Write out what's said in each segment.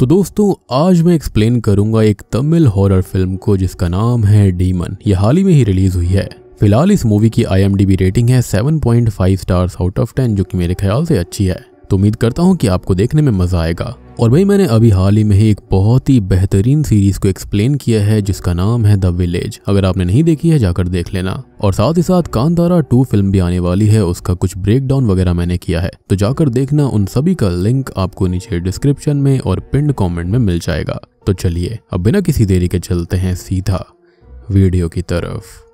तो दोस्तों आज मैं एक्सप्लेन करूंगा एक तमिल हॉरर फिल्म को जिसका नाम है डीमन ये हाल ही में ही रिलीज हुई है फिलहाल इस मूवी की आई रेटिंग है 7.5 स्टार्स आउट ऑफ 10 जो कि मेरे ख्याल से अच्छी है तो उम्मीद करता हूँ कि आपको देखने में मजा आएगा और भाई मैंने अभी हाल ही में ही एक बहुत ही बेहतरीन सीरीज को एक्सप्लेन किया है जिसका नाम है द विलेज अगर आपने नहीं देखी है जाकर देख लेना और साथ ही साथ कांतारा टू फिल्म भी आने वाली है उसका कुछ ब्रेकडाउन वगैरह मैंने किया है तो जाकर देखना उन सभी का लिंक आपको नीचे डिस्क्रिप्शन में और पिंड कॉमेंट में मिल जाएगा तो चलिए अब बिना किसी देरी के चलते हैं सीधा वीडियो की तरफ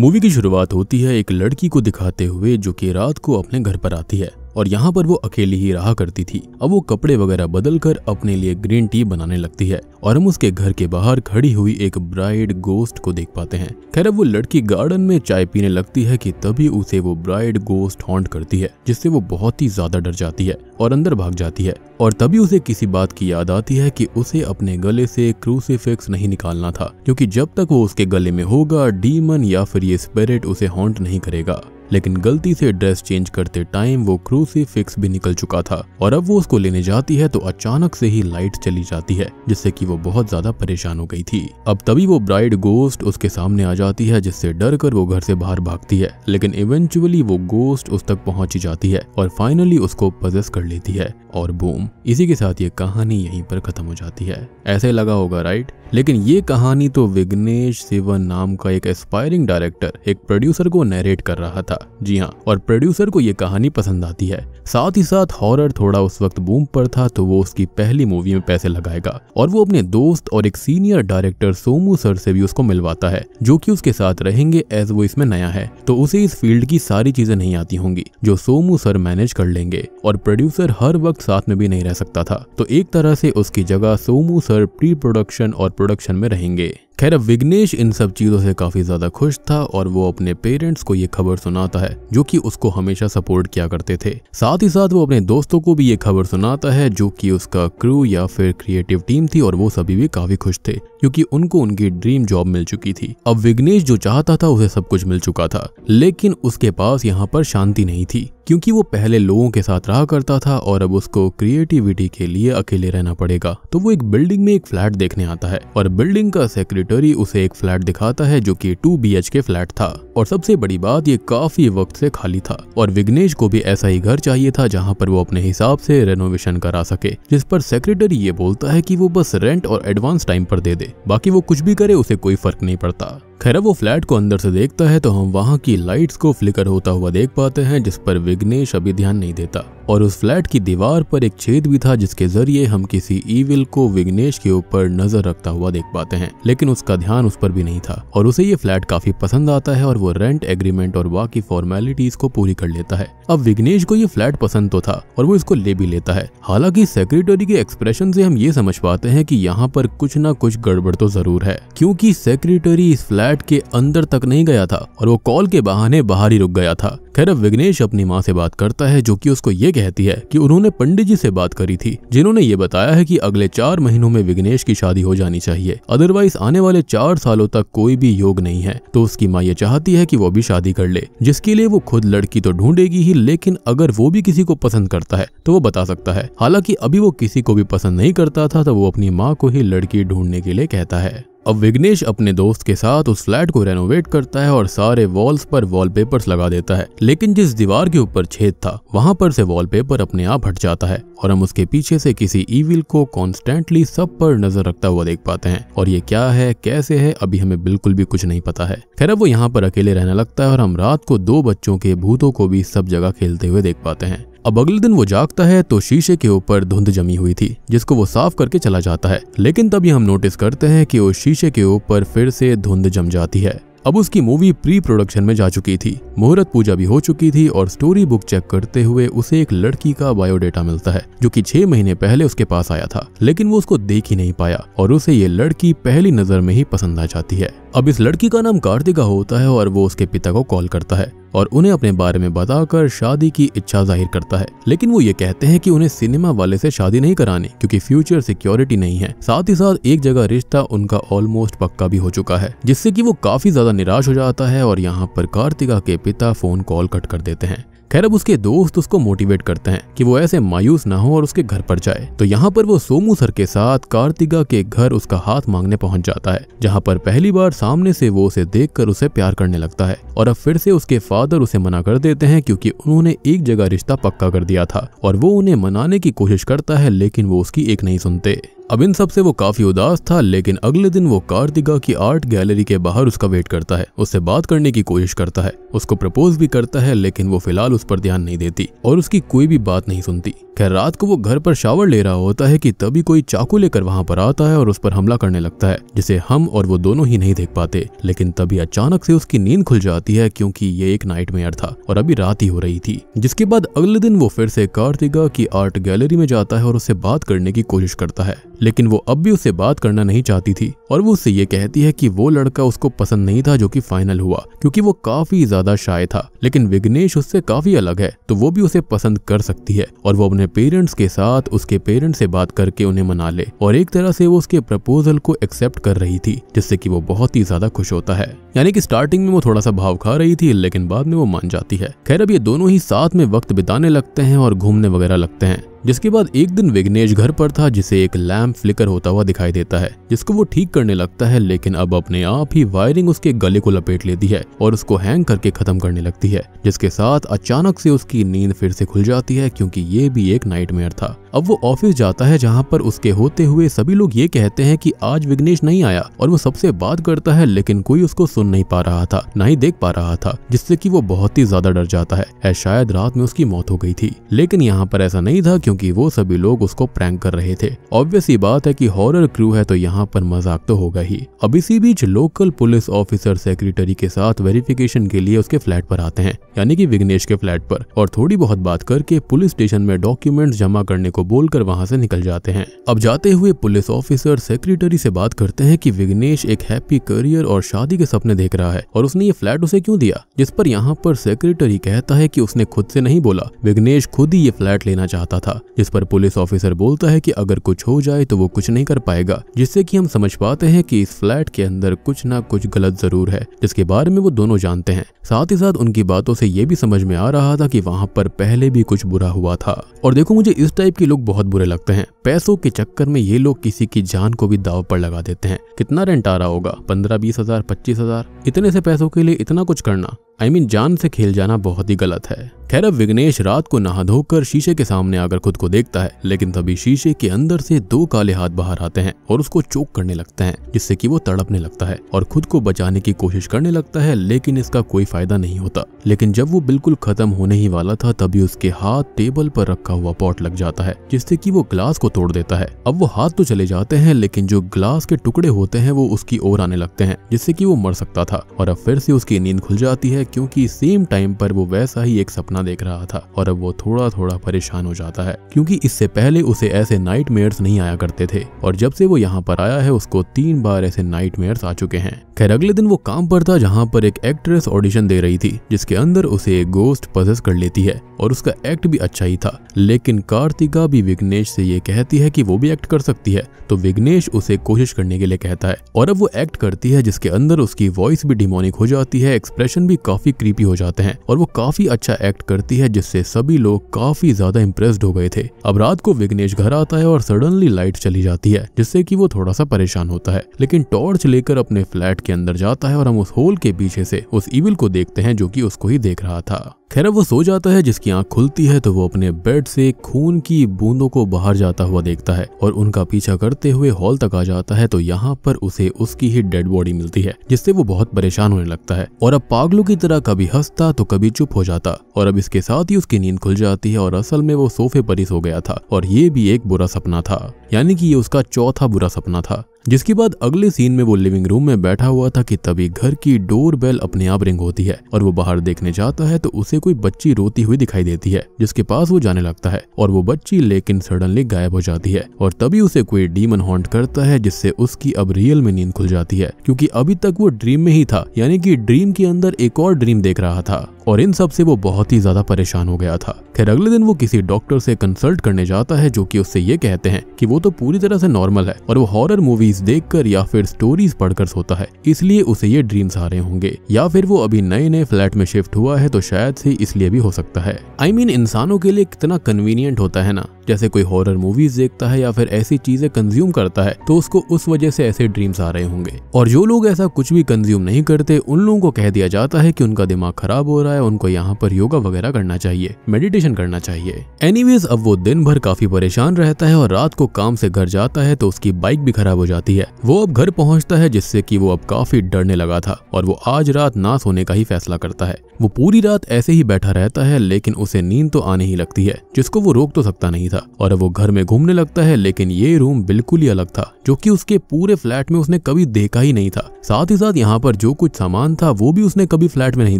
मूवी की शुरुआत होती है एक लड़की को दिखाते हुए जो कि रात को अपने घर पर आती है और यहाँ पर वो अकेली ही रहा करती थी अब वो कपड़े वगैरह बदल कर अपने लिए ग्रीन टी बनाने लगती है और हम उसके घर के बाहर खड़ी हुई एक ब्राइड गोस्ट को देख पाते हैं खैर अब वो लड़की गार्डन में चाय पीने लगती है कि तभी उसे वो ब्राइड गोस्ट हॉन्ट करती है जिससे वो बहुत ही ज्यादा डर जाती है और अंदर भाग जाती है और तभी उसे किसी बात की याद आती है कि उसे अपने गले से क्रूसीफिक्स नहीं निकालना था क्योंकि जब तक वो उसके गले में होगा डीमन या फिर ये स्पिरिट उसे हॉन्ट नहीं करेगा लेकिन गलती से ड्रेस चेंज करते टाइम वो क्रू से फिक्स भी निकल चुका था और अब वो उसको लेने जाती है तो अचानक से ही लाइट चली जाती है जिससे कि वो बहुत ज्यादा परेशान हो गई थी अब तभी वो ब्राइड गोस्ट उसके सामने आ जाती है जिससे डर कर वो घर से बाहर भागती है लेकिन इवेंचुअली वो गोस्ट उस तक पहुंच जाती है और फाइनली उसको पजेस कर लेती है और बूम इसी के साथ ये कहानी यहीं पर खत्म हो जाती है ऐसे लगा होगा राइट लेकिन ये कहानी तो विघ्नेश सिवन नाम का एक एस्पायरिंग डायरेक्टर एक प्रोड्यूसर को नरेट कर रहा था था जी हाँ और प्रोड्यूसर को ये कहानी पसंद आती है साथ ही साथ हॉरर थोड़ा उस वक्त बूम पर था तो वो उसकी पहली मूवी में पैसे लगाएगा और वो अपने दोस्त और एक सीनियर डायरेक्टर सोमू सर से भी उसको मिलवाता है जो कि उसके साथ रहेंगे एज वो इसमें नया है तो उसे इस फील्ड की सारी चीजें नहीं आती होंगी जो सोमू सर मैनेज कर लेंगे और प्रोड्यूसर हर वक्त साथ में भी नहीं रह सकता था तो एक तरह से उसकी जगह सोमू सर प्री प्रोडक्शन और प्रोडक्शन में रहेंगे खैर अब विघ्नेश इन सब चीजों से काफी ज्यादा खुश था और वो अपने पेरेंट्स को ये खबर सुनाता है जो कि उसको हमेशा सपोर्ट किया करते थे साथ ही साथ वो अपने दोस्तों को भी ये खबर सुनाता है जो कि उसका क्रू या फिर क्रिएटिव टीम थी और वो सभी भी काफी खुश थे क्योंकि उनको उनकी ड्रीम जॉब मिल चुकी थी अब विघ्नेश जो चाहता था उसे सब कुछ मिल चुका था लेकिन उसके पास यहाँ पर शांति नहीं थी क्योंकि वो पहले लोगों के साथ रहा करता था और अब उसको क्रिएटिविटी के लिए अकेले रहना पड़ेगा तो वो एक बिल्डिंग में एक फ्लैट देखने आता है और बिल्डिंग का सेक्रेटरी सेक्रेटरी उसे एक फ्लैट दिखाता है जो कि टू बी के फ्लैट था और सबसे बड़ी बात ये काफी वक्त से खाली था और विघ्नेश को भी ऐसा ही घर चाहिए था जहाँ पर वो अपने हिसाब से रेनोवेशन करा सके जिस पर सेक्रेटरी ये बोलता है कि वो बस रेंट और एडवांस टाइम पर दे दे बाकी वो कुछ भी करे उसे कोई फर्क नहीं पड़ता खैर वो फ्लैट को अंदर से देखता है तो हम वहाँ की लाइट्स को फ्लिकर होता हुआ देख पाते हैं जिस पर विघ्नेश अभी ध्यान नहीं देता और उस फ्लैट की दीवार पर एक छेद भी था जिसके जरिए हम किसी ईविल को विघ्नेश के ऊपर नजर रखता हुआ देख पाते हैं लेकिन उसका ध्यान उस पर भी नहीं था और उसे ये फ्लैट काफी पसंद आता है और वो रेंट एग्रीमेंट और बाकी फॉर्मेलिटीज को पूरी कर लेता है अब विघ्नेश को ये फ्लैट पसंद तो था और वो इसको ले भी लेता है हालांकि सेक्रेटरी के एक्सप्रेशन से हम ये समझ पाते हैं कि यहाँ पर कुछ ना कुछ गड़बड़ तो जरूर है क्योंकि सेक्रेटरी इस फ्लैट फ्लैट के अंदर तक नहीं गया था और वो कॉल के बहाने बाहर ही रुक गया था खैर अब विघ्नेश अपनी माँ से बात करता है जो कि उसको ये कहती है कि उन्होंने पंडित जी से बात करी थी जिन्होंने ये बताया है कि अगले चार महीनों में विघ्नेश की शादी हो जानी चाहिए अदरवाइज आने वाले चार सालों तक कोई भी योग नहीं है तो उसकी माँ ये चाहती है की वो भी शादी कर ले जिसके लिए वो खुद लड़की तो ढूंढेगी ही लेकिन अगर वो भी किसी को पसंद करता है तो वो बता सकता है हालांकि अभी वो किसी को भी पसंद नहीं करता था तो वो अपनी माँ को ही लड़की ढूंढने के लिए कहता है अब विघ्नेश अपने दोस्त के साथ उस फ्लैट को रेनोवेट करता है और सारे वॉल्स पर वॉलपेपर्स लगा देता है लेकिन जिस दीवार के ऊपर छेद था वहाँ पर से वॉलपेपर अपने आप हट जाता है और हम उसके पीछे से किसी ईविल को कॉन्स्टेंटली सब पर नजर रखता हुआ देख पाते हैं और ये क्या है कैसे है अभी हमें बिल्कुल भी कुछ नहीं पता है खैर वो यहाँ पर अकेले रहने लगता है और हम रात को दो बच्चों के भूतों को भी सब जगह खेलते हुए देख पाते हैं अब अगले दिन वो जागता है तो शीशे के ऊपर धुंध जमी हुई थी जिसको वो साफ करके चला जाता है लेकिन तभी हम नोटिस करते हैं कि उस शीशे के ऊपर फिर से धुंध जम जाती है अब उसकी मूवी प्री प्रोडक्शन में जा चुकी थी मुहूर्त पूजा भी हो चुकी थी और स्टोरी बुक चेक करते हुए उसे एक लड़की का बायोडेटा मिलता है जो कि छह महीने पहले उसके पास आया था लेकिन वो उसको देख ही नहीं पाया और उसे ये लड़की पहली नजर में ही पसंद आ जाती है अब इस लड़की का नाम कार्तिका होता है और वो उसके पिता को कॉल करता है और उन्हें अपने बारे में बताकर शादी की इच्छा जाहिर करता है लेकिन वो ये कहते हैं कि उन्हें सिनेमा वाले से शादी नहीं करानी क्योंकि फ्यूचर सिक्योरिटी नहीं है साथ ही साथ एक जगह रिश्ता उनका ऑलमोस्ट पक्का भी हो चुका है जिससे कि वो काफी ज्यादा निराश हो जाता है और यहाँ पर कार्तिका के पिता फोन कॉल कट कर देते हैं खैर अब उसके दोस्त उसको मोटिवेट करते हैं कि वो ऐसे मायूस ना हो और उसके घर पर जाए तो यहाँ पर वो सोमू सर के साथ कार्तिका के घर उसका हाथ मांगने पहुंच जाता है जहाँ पर पहली बार सामने से वो उसे देख उसे प्यार करने लगता है और अब फिर से उसके फादर उसे मना कर देते हैं क्योंकि उन्होंने एक जगह रिश्ता पक्का कर दिया था और वो उन्हें मनाने की कोशिश करता है लेकिन वो उसकी एक नहीं सुनते अब इन सब से वो काफी उदास था लेकिन अगले दिन वो कार्तिका की आर्ट गैलरी के बाहर उसका वेट करता है उससे बात करने की कोशिश करता है उसको प्रपोज भी करता है लेकिन वो फिलहाल उस पर ध्यान नहीं देती और उसकी कोई भी बात नहीं सुनती खैर रात को वो घर पर शावर ले रहा होता है कि तभी कोई चाकू लेकर वहाँ पर आता है और उस पर हमला करने लगता है जिसे हम और वो दोनों ही नहीं देख पाते लेकिन तभी अचानक से उसकी नींद खुल जाती है क्योंकि ये एक नाइट मेयर था और अभी रात ही हो रही थी जिसके बाद अगले दिन वो फिर से कार्तिका की आर्ट गैलरी में जाता है और उससे बात करने की कोशिश करता है लेकिन वो अब भी उससे बात करना नहीं चाहती थी और वो उससे ये कहती है कि वो लड़का उसको पसंद नहीं था जो कि फाइनल हुआ क्योंकि वो काफी ज्यादा शाय था लेकिन विघ्नेश उससे काफी अलग है तो वो भी उसे पसंद कर सकती है और वो अपने पेरेंट्स के साथ उसके पेरेंट्स से बात करके उन्हें मना ले और एक तरह से वो उसके प्रपोजल को एक्सेप्ट कर रही थी जिससे की वो बहुत ही ज्यादा खुश होता है यानी की स्टार्टिंग में वो थोड़ा सा भाव खा रही थी लेकिन बाद में वो मान जाती है खैर अब ये दोनों ही साथ में वक्त बिताने लगते हैं और घूमने वगैरह लगते हैं जिसके बाद एक दिन विघ्नेश घर पर था जिसे एक लैम्प फ्लिकर होता हुआ दिखाई देता है जिसको वो ठीक करने लगता है लेकिन अब अपने आप ही वायरिंग उसके गले को लपेट लेती है और उसको हैंग करके खत्म करने लगती है जिसके साथ अचानक से उसकी नींद फिर से खुल जाती है क्योंकि ये भी एक नाइटमेयर था अब वो ऑफिस जाता है जहाँ पर उसके होते हुए सभी लोग ये कहते हैं कि आज विघ्नेश नहीं आया और वो सबसे बात करता है लेकिन कोई उसको सुन नहीं पा रहा था न ही देख पा रहा था जिससे कि वो बहुत ही ज्यादा डर जाता है शायद रात में उसकी मौत हो गई थी लेकिन यहाँ पर ऐसा नहीं था क्योंकि वो सभी लोग उसको प्रैंक कर रहे थे ऑब्वियस ये बात है की हॉरर क्रू है तो यहाँ पर मजाक तो होगा ही अब इसी बीच लोकल पुलिस ऑफिसर सेक्रेटरी के साथ वेरिफिकेशन के लिए उसके फ्लैट पर आते हैं यानी कि विघ्नेश के फ्लैट पर और थोड़ी बहुत बात करके पुलिस स्टेशन में डॉक्यूमेंट जमा करने को बोलकर वहां से निकल जाते हैं अब जाते हुए पुलिस ऑफिसर सेक्रेटरी से बात करते हैं कि विग्नेश एक हैप्पी करियर और शादी के सपने देख रहा है और उसने ये फ्लैट उसे क्यों दिया जिस पर यहाँ पर सेक्रेटरी कहता है की उसने खुद से नहीं बोला विग्नेश खुद ही ये फ्लैट लेना चाहता था जिस पर पुलिस ऑफिसर बोलता है की अगर कुछ हो जाए तो वो कुछ नहीं कर पाएगा जिससे की हम समझ पाते हैं की इस फ्लैट के अंदर कुछ न कुछ गलत जरूर है जिसके बारे में वो दोनों जानते हैं साथ ही साथ उनकी बातों से ये भी समझ में आ रहा था कि वहाँ पर पहले भी कुछ बुरा हुआ था और देखो मुझे इस टाइप की लोग बहुत बुरे लगते हैं पैसों के चक्कर में ये लोग किसी की जान को भी दाव पर लगा देते हैं कितना रेंट आ रहा होगा पंद्रह बीस हजार पच्चीस हजार इतने से पैसों के लिए इतना कुछ करना आई I मीन mean, जान से खेल जाना बहुत ही गलत है खैर अब विघ्नेश रात को नहा धोकर शीशे के सामने आकर खुद को देखता है लेकिन तभी शीशे के अंदर से दो काले हाथ बाहर आते हैं और उसको चोक करने लगते हैं जिससे कि वो तड़पने लगता है और खुद को बचाने की कोशिश करने लगता है लेकिन इसका कोई फायदा नहीं होता लेकिन जब वो बिल्कुल खत्म होने ही वाला था तभी उसके हाथ टेबल पर रखा हुआ पॉट लग जाता है जिससे की वो ग्लास को तोड़ देता है अब वो हाथ तो चले जाते हैं लेकिन जो ग्लास के टुकड़े होते हैं वो उसकी ओर आने लगते हैं जिससे की वो मर सकता था और अब फिर से उसकी नींद खुल जाती है क्योंकि सेम टाइम पर वो वैसा ही एक सपना देख रहा था और अब वो थोड़ा थोड़ा परेशान हो जाता है क्योंकि इससे पहले उसे ऐसे नाइट नहीं आया करते थे और जब से वो यहाँ पर आया है उसको तीन बार ऐसे नाइट आ चुके हैं खैर अगले दिन वो काम पर था जहाँ पर एक एक्ट्रेस ऑडिशन दे रही थी जिसके अंदर उसे एक गोस्ट पजेस कर लेती है और उसका एक्ट भी अच्छा ही था लेकिन कार्तिका भी विग्नेश से ये कहती है कि वो भी एक्ट कर सकती है तो विघ्नेश उसे कोशिश करने के लिए कहता है और अब वो एक्ट करती है जिसके अंदर उसकी वॉइस भी डिमोनिक हो जाती है एक्सप्रेशन भी काफी काफी क्रीपी हो जाते हैं और वो काफी अच्छा एक्ट करती है जिससे सभी लोग काफी ज्यादा इम्प्रेस्ड हो गए थे अब रात को विघ्नेश घर आता है और सडनली लाइट चली जाती है जिससे की वो थोड़ा सा परेशान होता है लेकिन टॉर्च लेकर अपने फ्लैट के अंदर जाता है और हम उस होल के पीछे से उस इविल को देखते हैं जो की उसको ही देख रहा था खैर वो सो जाता है जिसकी आंख खुलती है तो वो अपने बेड से खून की बूंदों को बाहर जाता हुआ देखता है और उनका पीछा करते हुए हॉल तक आ जाता है तो यहाँ पर उसे उसकी ही डेड बॉडी मिलती है जिससे वो बहुत परेशान होने लगता है और अब पागलों की तरह कभी हंसता तो कभी चुप हो जाता और अब इसके साथ ही उसकी नींद खुल जाती है और असल में वो सोफे पर ही सो गया था और ये भी एक बुरा सपना था यानी कि ये उसका चौथा बुरा सपना था जिसके बाद अगले सीन में वो लिविंग रूम में बैठा हुआ था कि तभी घर की डोर बेल अपने आप रिंग होती है और वो बाहर देखने जाता है तो उसे कोई बच्ची रोती हुई दिखाई देती है जिसके पास वो जाने लगता है और वो बच्ची लेकिन सडनली गायब हो जाती है और तभी उसे कोई डीमन हॉन्ट करता है जिससे उसकी अब रियल में नींद खुल जाती है क्यूँकी अभी तक वो ड्रीम में ही था यानी की ड्रीम के अंदर एक और ड्रीम देख रहा था और इन सब से वो बहुत ही ज्यादा परेशान हो गया था खैर अगले दिन वो किसी डॉक्टर से कंसल्ट करने जाता है जो कि उससे ये कहते हैं कि वो तो पूरी तरह से नॉर्मल है और वो हॉरर मूवीज देखकर या फिर स्टोरीज पढ़कर सोता है इसलिए उसे ये ड्रीम्स आ रहे होंगे या फिर वो अभी नए नए फ्लैट में शिफ्ट हुआ है तो शायद से इसलिए भी हो सकता है आई I मीन mean, इंसानों के लिए कितना कन्वीनियंट होता है ना जैसे कोई हॉरर मूवीज देखता है या फिर ऐसी चीजें कंज्यूम करता है तो उसको उस वजह से ऐसे ड्रीम्स आ रहे होंगे और जो लोग ऐसा कुछ भी कंज्यूम नहीं करते उन लोगों को कह दिया जाता है कि उनका दिमाग खराब हो रहा है उनको यहाँ पर योगा वगैरह करना चाहिए मेडिटेशन करना चाहिए एनी अब वो दिन भर काफी परेशान रहता है और रात को काम से घर जाता है तो उसकी बाइक भी खराब हो जाती है वो अब घर पहुंचता है जिससे कि वो अब काफी डरने लगा था और वो आज रात ना सोने का ही फैसला करता है वो पूरी रात ऐसे ही बैठा रहता है लेकिन उसे नींद तो आने ही लगती है जिसको वो रोक तो सकता नहीं था था और वो घर में घूमने लगता है लेकिन ये रूम बिल्कुल ही अलग था जो कि उसके पूरे फ्लैट में उसने कभी देखा ही नहीं था साथ ही साथ यहाँ पर जो कुछ सामान था वो भी उसने कभी फ्लैट में नहीं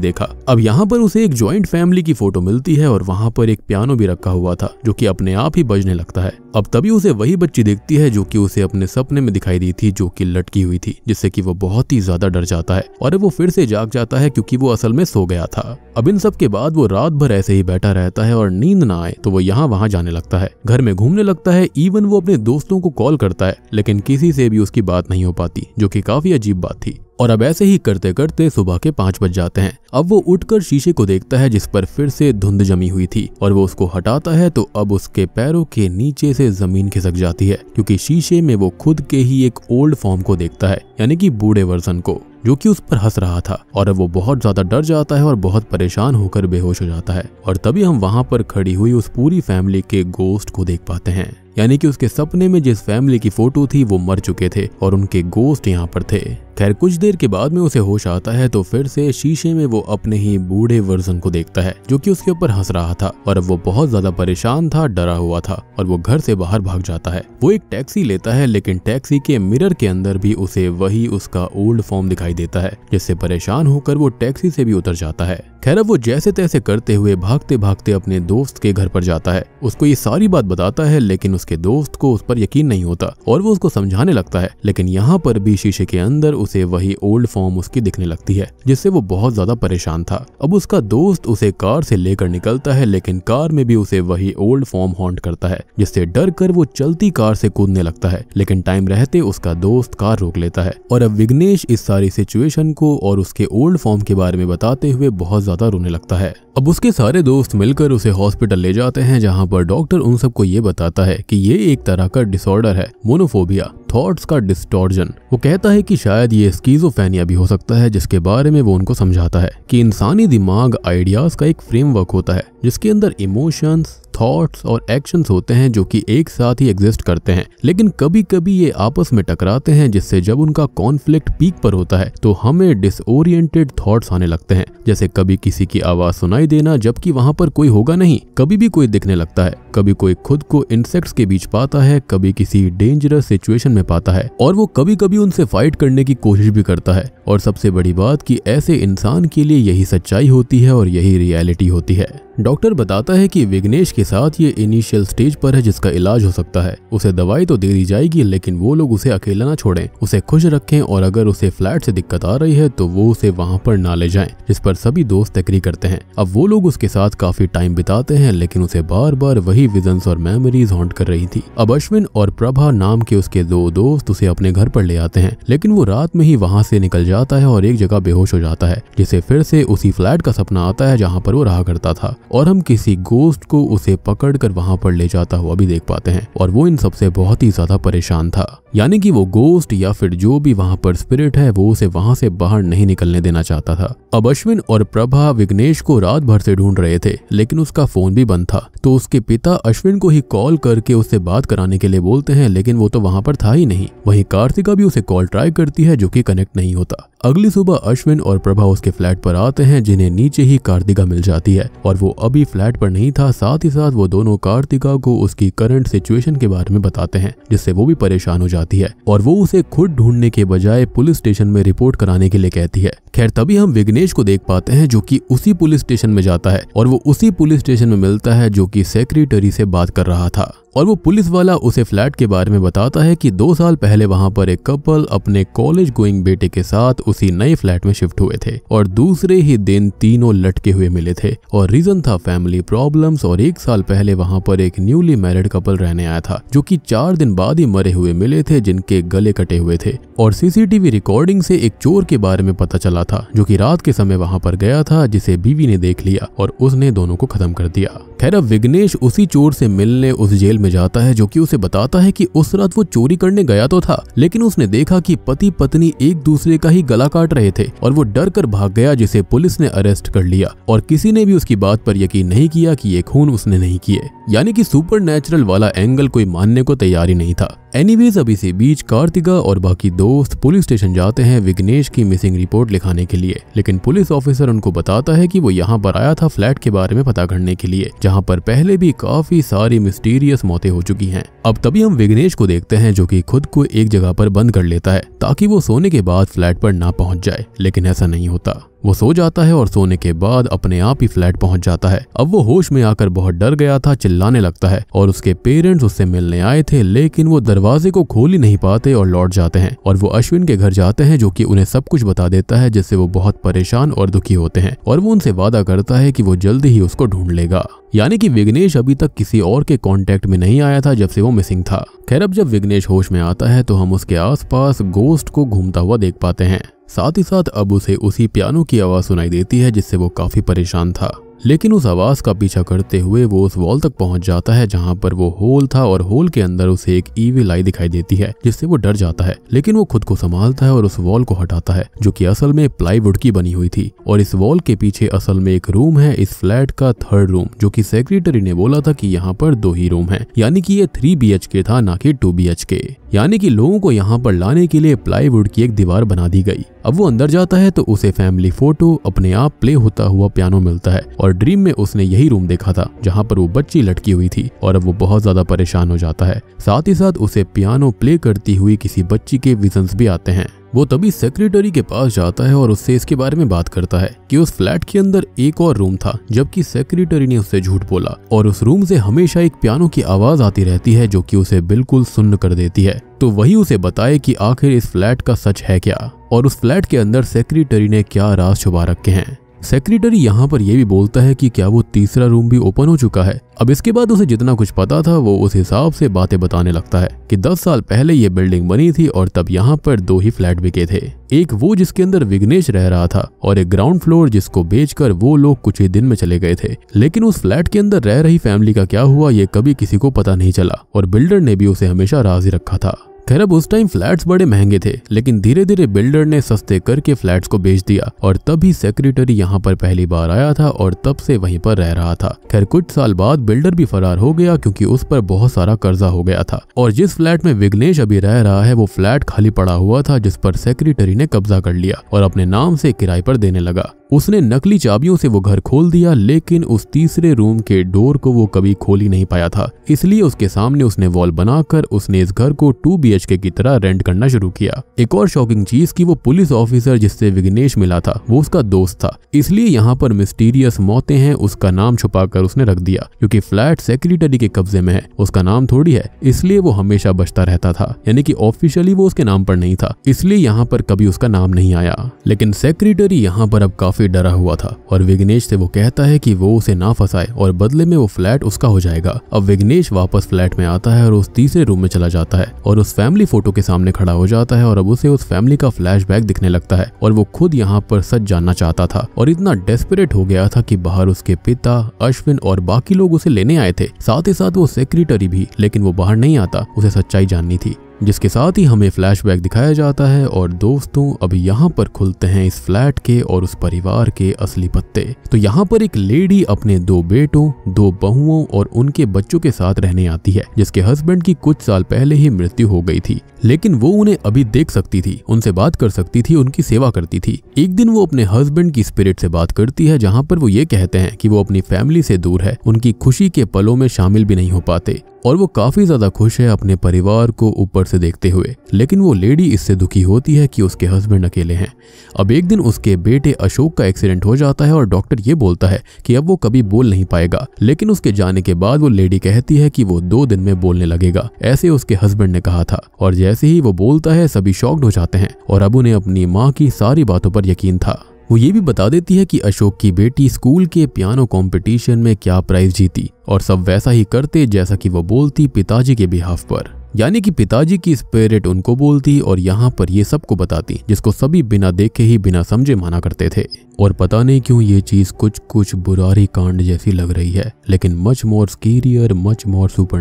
देखा अब यहाँ पर उसे एक ज्वाइंट फैमिली की फोटो मिलती है और वहाँ पर एक पियानो भी रखा हुआ था जो की अपने आप ही बजने लगता है अब तभी उसे वही बच्ची देखती है जो की उसे अपने सपने में दिखाई दी थी जो की लटकी हुई थी जिससे की वो बहुत ही ज्यादा डर जाता है और वो फिर से जाग जाता है क्यूँकी वो असल में सो गया था अब इन सब के बाद वो रात भर ऐसे ही बैठा रहता है और नींद ना आए तो वो यहाँ वहाँ जाने लगता है है घर में घूमने लगता है इवन वो अपने दोस्तों को कॉल करता है लेकिन किसी से भी उसकी बात नहीं हो पाती जो की काफी अजीब बात थी और अब ऐसे ही करते करते सुबह के पाँच बज जाते हैं अब वो उठकर शीशे को देखता है जिस पर फिर से धुंध जमी हुई थी और वो उसको हटाता है तो अब उसके पैरों के नीचे से जमीन खिसक जाती है क्योंकि शीशे में वो खुद के ही एक ओल्ड फॉर्म को देखता है यानी कि बूढ़े वर्जन को जो कि उस पर हंस रहा था और वो बहुत ज्यादा डर जाता है और बहुत परेशान होकर बेहोश हो जाता है और तभी हम वहाँ पर खड़ी हुई उस पूरी फैमिली के गोस्ट को देख पाते हैं यानी कि उसके सपने में जिस फैमिली की फोटो थी वो मर चुके थे और उनके गोस्ट यहाँ पर थे खैर कुछ देर के बाद में उसे होश आता है तो फिर से शीशे में वो अपने ही बूढ़े वर्जन को देखता है जो कि उसके ऊपर हंस रहा था और अब वो बहुत ज्यादा परेशान था डरा हुआ था और वो घर से बाहर भाग जाता है वो एक टैक्सी लेता है लेकिन टैक्सी के मिरर के अंदर भी उसे वही उसका ओल्ड फॉर्म दिखाई देता है जिससे परेशान होकर वो टैक्सी से भी उतर जाता है खैर वो जैसे तैसे करते हुए भागते भागते अपने दोस्त के घर पर जाता है उसको ये सारी बात बताता है लेकिन उसके दोस्त को उस पर यकीन नहीं होता और वो उसको समझाने लगता है लेकिन यहाँ पर भी शीशे के अंदर उसे वही ओल्ड फॉर्म उसकी दिखने लगती है जिससे वो बहुत ज्यादा परेशान था अब उसका दोस्त उसे कार से लेकर निकलता है लेकिन कार में भी उसे वही ओल्ड फॉर्म हॉन्ट करता है जिससे डर कर वो चलती कार से कूदने लगता है लेकिन टाइम रहते उसका दोस्त कार रोक लेता है और अब विघ्नेश इस सारी सिचुएशन को और उसके ओल्ड फॉर्म के बारे में बताते हुए बहुत ज्यादा रोने लगता है अब उसके सारे दोस्त मिलकर उसे हॉस्पिटल ले जाते हैं जहाँ पर डॉक्टर उन सबको ये बताता है कि ये एक तरह का डिसऑर्डर है मोनोफोबिया थॉट्स का डिस्टॉर्जन वो कहता है कि शायद ये स्कीजोफेनिया भी हो सकता है जिसके बारे में वो उनको समझाता है कि इंसानी दिमाग आइडियाज का एक फ्रेमवर्क होता है जिसके अंदर इमोशंस थॉट्स और एक्शंस होते हैं जो कि एक साथ ही एग्जिस्ट करते हैं लेकिन कभी कभी ये आपस में टकराते हैं जिससे जब उनका कॉन्फ्लिक्ट पीक पर होता है तो हमें डिसओरिएंटेड थॉट्स आने लगते हैं जैसे कभी किसी की आवाज सुनाई देना जबकि वहाँ पर कोई होगा नहीं कभी भी कोई दिखने लगता है कभी कोई खुद को इंसेक्ट्स के बीच पाता है कभी किसी डेंजरस सिचुएशन में पाता है और वो कभी कभी उनसे फाइट करने की कोशिश भी करता है और सबसे बड़ी बात कि ऐसे इंसान के लिए यही सच्चाई होती है और यही रियलिटी होती है डॉक्टर बताता है कि विघ्नेश के साथ ये इनिशियल स्टेज पर है जिसका इलाज हो सकता है उसे दवाई तो दे दी जाएगी लेकिन वो लोग उसे अकेला ना छोड़े उसे खुश रखें और अगर उसे फ्लैट से दिक्कत आ रही है तो वो उसे वहाँ पर ना ले जाए जिस पर सभी दोस्त एग्री करते हैं अब वो लोग उसके साथ काफी टाइम बिताते हैं लेकिन उसे बार बार वही विजन्स और मेमोरीज हॉन्ट कर रही थी अब अश्विन और प्रभा नाम के उसके दो दोस्त उसे अपने घर पर ले आते हैं लेकिन वो रात में ही वहाँ से निकल जाता है और एक जगह बेहोश हो जाता है जिसे फिर से उसी फ्लैट का सपना आता है जहाँ पर वो रहा करता था और हम किसी गोस्ट को उसे पकड़ कर वहां पर ले जाता हुआ भी देख पाते हैं और वो इन सबसे बहुत ही ज्यादा परेशान था यानी कि वो गोस्ट या फिर जो भी वहां पर स्पिरिट है वो उसे वहां से बाहर नहीं निकलने देना चाहता था अब अश्विन और प्रभा विघ्नेश को रात भर से ढूंढ रहे थे लेकिन उसका फोन भी बंद था तो उसके पिता अश्विन को ही कॉल करके उससे बात कराने के लिए बोलते हैं लेकिन वो तो वहां पर था ही नहीं वहीं कार्तिका भी उसे कॉल ट्राई करती है जो कि कनेक्ट नहीं होता अगली सुबह अश्विन और प्रभा उसके फ्लैट पर आते हैं जिन्हें नीचे ही कार्तिका मिल जाती है और वो अभी फ्लैट पर नहीं था साथ ही साथ वो दोनों कार्तिका को उसकी करंट सिचुएशन के बारे में बताते हैं जिससे वो भी परेशान हो जाती है और वो उसे खुद ढूंढने के बजाय पुलिस स्टेशन में रिपोर्ट कराने के लिए कहती है खैर तभी हम विघ्नेश को देख पाते हैं जो की उसी पुलिस स्टेशन में जाता है और वो उसी पुलिस स्टेशन में मिलता है जो की सेक्रेटरी से बात कर रहा था और वो पुलिस वाला उसे फ्लैट के बारे में बताता है कि दो साल पहले वहां पर एक कपल अपने कॉलेज गोइंग बेटे के साथ उसी नए फ्लैट में शिफ्ट हुए थे और दूसरे ही दिन तीनों लटके हुए मिले थे और रीजन था फैमिली प्रॉब्लम्स और एक साल पहले वहां पर एक न्यूली मैरिड कपल रहने आया था जो की चार दिन बाद ही मरे हुए मिले थे जिनके गले कटे हुए थे और सीसीटीवी रिकॉर्डिंग से एक चोर के बारे में पता चला था जो की रात के समय वहां पर गया था जिसे बीवी ने देख लिया और उसने दोनों को खत्म कर दिया खैर अब विघ्नेश उसी चोर से मिलने उस जेल महल में जाता है जो कि उसे बताता है कि उस रात वो चोरी करने गया तो था लेकिन उसने देखा कि पति पत्नी एक दूसरे का ही गला काट रहे थे और वो डर कर भाग गया जिसे पुलिस ने अरेस्ट कर लिया और किसी ने भी उसकी बात पर यकीन नहीं किया कि ये खून उसने नहीं किए यानी कि सुपर वाला एंगल कोई मानने को तैयार ही नहीं था एनीवेज अब इसी बीच कार्तिका और बाकी दोस्त पुलिस स्टेशन जाते हैं विघ्नेश की मिसिंग रिपोर्ट लिखाने के लिए लेकिन पुलिस ऑफिसर उनको बताता है कि वो यहाँ पर आया था फ्लैट के बारे में पता करने के लिए जहाँ पर पहले भी काफी सारी मिस्टीरियस मौतें हो चुकी हैं अब तभी हम विघ्नेश को देखते हैं जो की खुद को एक जगह पर बंद कर लेता है ताकि वो सोने के बाद फ्लैट पर ना पहुंच जाए लेकिन ऐसा नहीं होता वो सो जाता है और सोने के बाद अपने आप ही फ्लैट पहुंच जाता है अब वो होश में आकर बहुत डर गया था चिल्लाने लगता है और उसके पेरेंट्स उससे मिलने आए थे लेकिन वो दरवाजे को खोल ही नहीं पाते और लौट जाते हैं और वो अश्विन के घर जाते हैं जो कि उन्हें सब कुछ बता देता है जिससे वो बहुत परेशान और दुखी होते हैं और वो उनसे वादा करता है कि वो जल्दी ही उसको ढूंढ लेगा यानी कि विग्नेश अभी तक किसी और के कांटेक्ट में नहीं आया था जब से वो मिसिंग था खैर अब जब विघ्नेश होश में आता है तो हम उसके आसपास गोस्ट को घूमता हुआ देख पाते हैं साथ ही साथ अब उसे उसी पियानो की आवाज सुनाई देती है जिससे वो काफी परेशान था लेकिन उस आवाज का पीछा करते हुए वो उस वॉल तक पहुंच जाता है जहां पर वो होल था और होल के अंदर उसे एक ईविल आई दिखाई देती है जिससे वो डर जाता है लेकिन वो खुद को संभालता है और उस वॉल को हटाता है जो कि असल में प्लाईवुड की बनी हुई थी और इस वॉल के पीछे असल में एक रूम है इस फ्लैट का थर्ड रूम जो की सेक्रेटरी ने बोला था की यहाँ पर दो ही रूम है यानी की ये थ्री बी था ना की टू बी के यानी कि लोगों को यहाँ पर लाने के लिए प्लाईवुड की एक दीवार बना दी गई अब वो अंदर जाता है तो उसे फैमिली फोटो अपने आप प्ले होता हुआ पियानो मिलता है और ड्रीम में उसने यही रूम देखा था जहाँ पर वो बच्ची लटकी हुई थी और अब वो बहुत ज्यादा परेशान हो जाता है साथ ही साथ उसे पियानो प्ले करती हुई किसी बच्ची के विजन्स भी आते हैं वो तभी सेक्रेटरी के पास जाता है और उससे इसके बारे में बात करता है कि उस फ्लैट के अंदर एक और रूम था जबकि सेक्रेटरी ने उससे झूठ बोला और उस रूम से हमेशा एक पियानो की आवाज आती रहती है जो कि उसे बिल्कुल सुन्न कर देती है तो वही उसे बताए कि आखिर इस फ्लैट का सच है क्या और उस फ्लैट के अंदर सेक्रेटरी ने क्या राज छुपा रखे हैं सेक्रेटरी यहाँ पर यह भी बोलता है कि क्या वो तीसरा रूम भी ओपन हो चुका है अब इसके बाद उसे जितना कुछ पता था वो उस हिसाब से बातें बताने लगता है कि 10 साल पहले ये बिल्डिंग बनी थी और तब यहाँ पर दो ही फ्लैट बिके थे एक वो जिसके अंदर विघ्नेश रह रहा था और एक ग्राउंड फ्लोर जिसको बेचकर वो लोग कुछ ही दिन में चले गए थे लेकिन उस फ्लैट के अंदर रह रही फैमिली का क्या हुआ ये कभी किसी को पता नहीं चला और बिल्डर ने भी उसे हमेशा राजी रखा था खैर अब उस टाइम फ्लैट्स बड़े महंगे थे लेकिन धीरे धीरे बिल्डर ने सस्ते करके फ्लैट्स को बेच दिया और तभी सेक्रेटरी यहाँ पर पहली बार आया था और तब से वहीं पर रह रहा था खैर कुछ साल बाद बिल्डर भी फरार हो गया क्योंकि उस पर बहुत सारा कर्जा हो गया था और जिस फ्लैट में विघ्नेश अभी रह रहा है वो फ्लैट खाली पड़ा हुआ था जिस पर सेक्रेटरी ने कब्जा कर लिया और अपने नाम से किराए पर देने लगा उसने नकली चाबियों से वो घर खोल दिया लेकिन उस तीसरे रूम के डोर को वो कभी खोल ही नहीं पाया था इसलिए उसके सामने उसने वॉल बनाकर उसने इस घर को टू बी की तरह रेंट करना शुरू किया एक और शॉकिंग चीज की वो पुलिस ऑफिसर जिससे विघ्नेश मिला था वो उसका दोस्त था इसलिए यहाँ पर मिस्टीरियस मौतें हैं उसका नाम छुपा कर उसने रख दिया क्योंकि फ्लैट सेक्रेटरी के कब्जे में है उसका नाम थोड़ी है इसलिए वो हमेशा बचता रहता था यानी कि ऑफिशियली वो उसके नाम पर नहीं था इसलिए यहाँ पर कभी उसका नाम नहीं आया लेकिन सेक्रेटरी यहाँ पर अब काफी काफी डरा हुआ था और विघ्नेश से वो कहता है कि वो उसे ना फंसाए और बदले में वो फ्लैट उसका हो जाएगा अब विघ्नेश वापस फ्लैट में आता है और उस तीसरे रूम में चला जाता है और उस फैमिली फोटो के सामने खड़ा हो जाता है और अब उसे उस फैमिली का फ्लैश दिखने लगता है और वो खुद यहाँ पर सच जानना चाहता था और इतना डेस्परेट हो गया था की बाहर उसके पिता अश्विन और बाकी लोग उसे लेने आए थे साथ ही साथ वो सेक्रेटरी भी लेकिन वो बाहर नहीं आता उसे सच्चाई जाननी थी जिसके साथ ही हमें फ्लैशबैक दिखाया जाता है और दोस्तों अब यहाँ पर खुलते हैं इस फ्लैट के और उस परिवार के असली पत्ते तो यहाँ पर एक लेडी अपने दो बेटों दो बहुओं और उनके बच्चों के साथ रहने आती है जिसके हस्बैंड की कुछ साल पहले ही मृत्यु हो गई थी लेकिन वो उन्हें अभी देख सकती थी उनसे बात कर सकती थी उनकी सेवा करती थी एक दिन वो अपने हस्बैंड की स्पिरिट से बात करती है जहाँ पर वो ये कहते हैं कि वो अपनी फैमिली से दूर है उनकी खुशी के पलों में शामिल भी नहीं हो पाते और वो काफी ज्यादा खुश है अपने परिवार को ऊपर से देखते हुए लेकिन वो लेडी इससे दुखी होती है कि उसके हस्बैंड अकेले हैं अब एक दिन उसके बेटे अशोक का एक्सीडेंट हो जाता है और डॉक्टर ये बोलता है कि अब वो कभी बोल नहीं पाएगा लेकिन उसके जाने के बाद वो लेडी कहती है कि वो दो दिन में बोलने लगेगा ऐसे उसके हस्बैंड ने कहा था और जैसे ही वो बोलता है सभी शॉक्ड हो जाते हैं और अब उन्हें अपनी माँ की सारी बातों पर यकीन था वो ये भी बता देती है कि अशोक की बेटी स्कूल के पियानो कंपटीशन में क्या प्राइज जीती और सब वैसा ही करते जैसा कि वो बोलती पिताजी के बिहाफ पर यानी कि पिताजी की स्पिरिट उनको बोलती और यहाँ पर ये सबको बताती जिसको सभी बिना देखे ही बिना समझे माना करते थे और पता नहीं क्यों ये चीज कुछ कुछ बुरारी कांड जैसी लग रही है लेकिन much more scarier much more super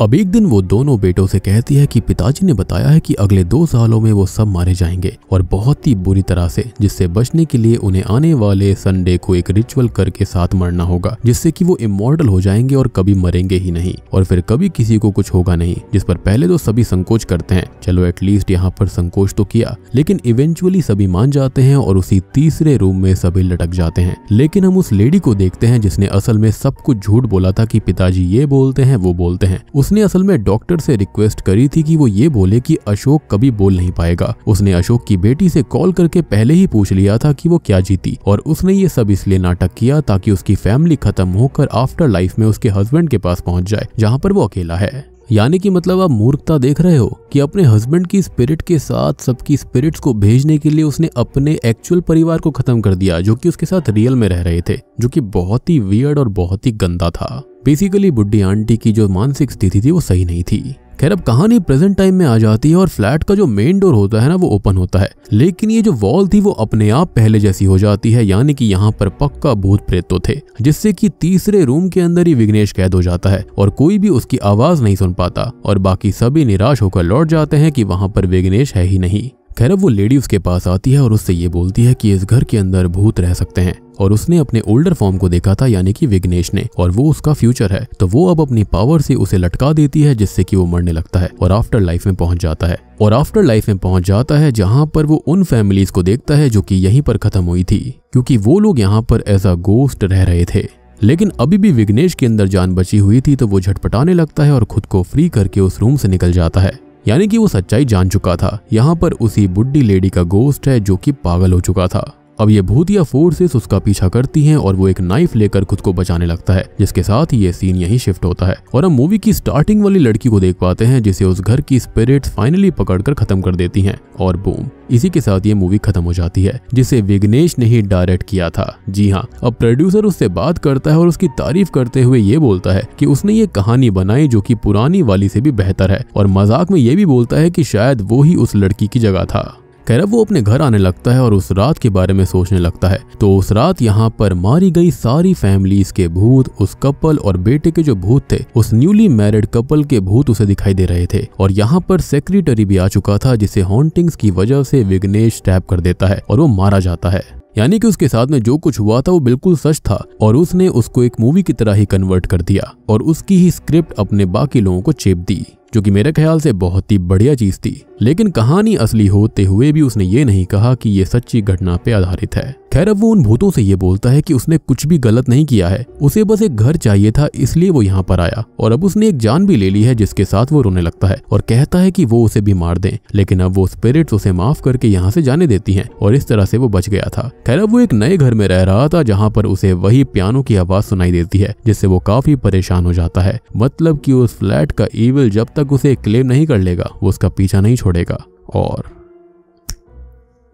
अब एक दिन वो दोनों बेटों से कहती है कि पिताजी ने बताया है कि अगले दो सालों में वो सब मारे जाएंगे और बहुत ही बुरी तरह से जिससे बचने के लिए उन्हें आने वाले संडे को एक रिचुअल करके साथ मरना होगा जिससे कि वो इमोर्टल हो जाएंगे और कभी मरेंगे ही नहीं और फिर कभी किसी को कुछ होगा नहीं जिस पर पहले तो सभी संकोच करते हैं चलो एटलीस्ट यहाँ पर संकोच तो किया लेकिन इवेंचुअली सभी मान जाते हैं और उसी तीसरे रूम में सभी लटक जाते हैं लेकिन हम उस लेडी को देखते हैं जिसने असल में सब कुछ झूठ बोला था कि पिताजी ये बोलते हैं वो बोलते हैं उस उसने असल में डॉक्टर से रिक्वेस्ट करी थी कि वो ये बोले कि अशोक कभी बोल नहीं पाएगा उसने अशोक की बेटी से कॉल करके पहले ही पूछ लिया था कि वो क्या जीती और उसने ये सब इसलिए नाटक किया ताकि उसकी फैमिली खत्म होकर आफ्टर लाइफ में उसके हस्बैंड के पास पहुंच जाए जहाँ पर वो अकेला है यानी कि मतलब आप मूर्खता देख रहे हो कि अपने हस्बैंड की स्पिरिट के साथ सबकी स्पिरिट्स को भेजने के लिए उसने अपने एक्चुअल परिवार को खत्म कर दिया जो कि उसके साथ रियल में रह रहे थे जो कि बहुत ही वियर्ड और बहुत ही गंदा था बेसिकली बुढ़ी आंटी की जो मानसिक स्थिति थी वो सही नहीं थी खैर अब कहानी प्रेजेंट टाइम में आ जाती है और फ्लैट का जो मेन डोर होता है ना वो ओपन होता है लेकिन ये जो वॉल थी वो अपने आप पहले जैसी हो जाती है यानी कि यहाँ पर पक्का भूत प्रेत तो थे जिससे कि तीसरे रूम के अंदर ही विघ्नेश कैद हो जाता है और कोई भी उसकी आवाज नहीं सुन पाता और बाकी सभी निराश होकर लौट जाते हैं कि वहाँ पर विघ्नेश है ही नहीं खैर वो लेडी उसके पास आती है और उससे ये बोलती है कि इस घर के अंदर भूत रह सकते हैं और उसने अपने ओल्डर फॉर्म को देखा था यानी कि विघ्नेश ने और वो उसका फ्यूचर है तो वो अब अपनी पावर से उसे लटका देती है जिससे कि वो मरने लगता है और आफ्टर लाइफ में पहुंच जाता है और आफ्टर लाइफ में पहुंच जाता है जहां पर वो उन फैमिलीज को देखता है जो कि यहीं पर खत्म हुई थी क्योंकि वो लोग यहाँ पर एज अ गोस्ट रह रहे थे लेकिन अभी भी विघ्नेश के अंदर जान बची हुई थी तो वो झटपटाने लगता है और खुद को फ्री करके उस रूम से निकल जाता है यानी कि वो सच्चाई जान चुका था यहाँ पर उसी बुढ़ी लेडी का गोस्ट है जो कि पागल हो चुका था अब ये भूतिया फोर्सेस उसका पीछा करती हैं और वो एक नाइफ लेकर खुद को बचाने लगता है जिसके साथ ही ये सीन यहीं शिफ्ट होता है और हम मूवी की स्टार्टिंग वाली लड़की को देख पाते हैं जिसे उस घर की स्पिरिट फाइनली पकड़कर खत्म कर देती है और बूम इसी के साथ ये मूवी खत्म हो जाती है जिसे विघ्नेश ने ही डायरेक्ट किया था जी हाँ अब प्रोड्यूसर उससे बात करता है और उसकी तारीफ करते हुए ये बोलता है कि उसने ये कहानी बनाई जो कि पुरानी वाली से भी बेहतर है और मजाक में ये भी बोलता है कि शायद वो ही उस लड़की की जगह था कैरब वो अपने घर आने लगता है और उस रात के बारे में सोचने लगता है तो उस रात यहाँ पर मारी गई सारी फैमिली के भूत उस कपल और बेटे के जो भूत थे उस न्यूली मैरिड कपल के भूत उसे दिखाई दे रहे थे और यहाँ पर सेक्रेटरी भी आ चुका था जिसे हॉन्टिंग्स की वजह से विघ्नेश टैप कर देता है और वो मारा जाता है यानी कि उसके साथ में जो कुछ हुआ था वो बिल्कुल सच था और उसने उसको एक मूवी की तरह ही कन्वर्ट कर दिया और उसकी ही स्क्रिप्ट अपने बाकी लोगों को चेप दी जो कि मेरे ख्याल से बहुत ही बढ़िया चीज थी लेकिन कहानी असली होते हुए भी उसने ये नहीं कहा कि ये सच्ची घटना पे आधारित है खैर अब वो उन भूतों से ये बोलता है कि उसने कुछ भी गलत नहीं किया है उसे बस एक घर चाहिए था इसलिए वो यहाँ पर आया और अब उसने एक जान भी ले ली है जिसके साथ वो रोने लगता है और कहता है कि वो उसे भी मार दें लेकिन अब वो स्पिरिट उसे माफ करके यहाँ से जाने देती है और इस तरह से वो बच गया था खैर अब वो एक नए घर में रह रहा था जहाँ पर उसे वही पियानो की आवाज सुनाई देती है जिससे वो काफी परेशान हो जाता है मतलब की उस फ्लैट का ईविल जब तक उसे क्लेम नहीं कर लेगा वो उसका पीछा नहीं छोड़ेगा और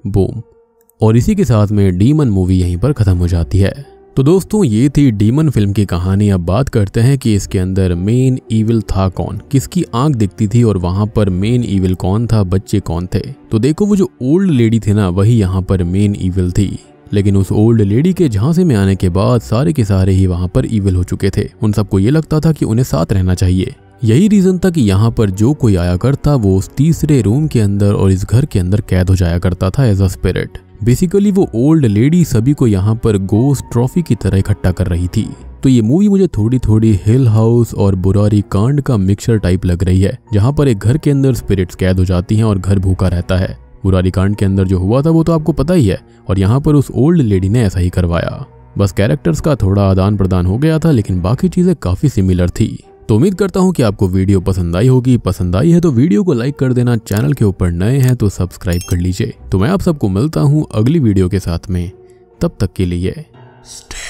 बूम और इसी के साथ में डीमन मूवी यहीं पर ख़त्म हो जाती है तो दोस्तों ये थी डीमन फिल्म की कहानी अब बात करते हैं कि इसके अंदर मेन ईविल था कौन किसकी आंख दिखती थी और वहां पर मेन ईविल कौन था बच्चे कौन थे तो देखो वो जो ओल्ड लेडी थी ना वही यहाँ पर मेन ईविल थी लेकिन उस ओल्ड लेडी के झांसे में आने के बाद सारे के सारे ही वहां पर ईविल हो चुके थे उन सबको ये लगता था कि उन्हें साथ रहना चाहिए यही रीजन था कि यहाँ पर जो कोई आया करता वो उस तीसरे रूम के अंदर और इस घर के अंदर कैद हो जाया करता था एज अ स्पिरिट बेसिकली वो ओल्ड लेडी सभी को यहाँ पर गोस ट्रॉफी की तरह इकट्ठा कर रही थी तो ये मूवी मुझे थोड़ी थोड़ी हिल हाउस और बुरारी कांड का मिक्सचर टाइप लग रही है जहाँ पर एक घर के अंदर स्पिरिट्स कैद हो जाती हैं और घर भूखा रहता है बुरारी कांड के अंदर जो हुआ था वो तो आपको पता ही है और यहाँ पर उस ओल्ड लेडी ने ऐसा ही करवाया बस कैरेक्टर्स का थोड़ा आदान प्रदान हो गया था लेकिन बाकी चीजें काफी सिमिलर थी तो उम्मीद करता हूँ कि आपको वीडियो पसंद आई होगी पसंद आई है तो वीडियो को लाइक कर देना चैनल के ऊपर नए हैं तो सब्सक्राइब कर लीजिए तो मैं आप सबको मिलता हूँ अगली वीडियो के साथ में तब तक के लिए